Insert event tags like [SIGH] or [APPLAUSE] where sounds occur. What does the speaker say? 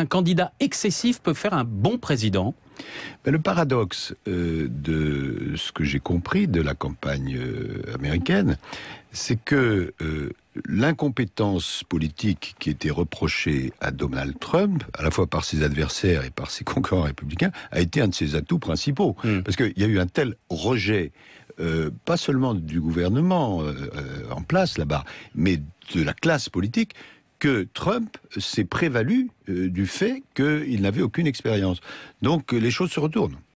un candidat excessif peut faire un bon président le paradoxe euh, de ce que j'ai compris de la campagne euh, américaine, c'est que euh, l'incompétence politique qui était reprochée à Donald Trump, à la fois par ses adversaires et par ses [LAUGHS] concurrents républicains, a été un de ses atouts principaux. Hmm. Parce qu'il y a eu un tel rejet, pas seulement du gouvernement en place là-bas, mais de la classe politique, que Trump s'est prévalu euh, du fait qu'il n'avait aucune expérience. Donc les choses se retournent.